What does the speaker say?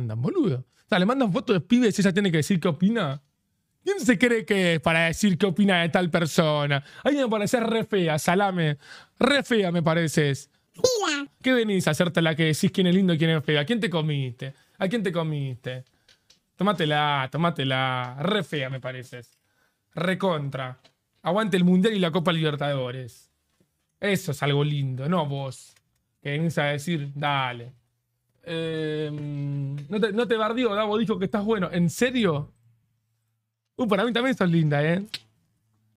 mandan, boludo? O sea, le mandan fotos de pibes y ella tiene que decir qué opina. ¿Quién se cree que es para decir qué opina de tal persona? Ahí me parece re fea, salame. Re fea me pareces. ¿Qué venís a hacerte la que decís quién es lindo y quién es fea? ¿A quién te comiste? ¿A quién te comiste? Tómatela, tomatela. Re fea me pareces. Re contra. Aguante el Mundial y la Copa Libertadores. Eso es algo lindo, no vos. Que venís a decir, dale. Eh, no te, no te bardió, Davo, dijo que estás bueno. ¿En serio? Uh, para mí también estás linda, ¿eh?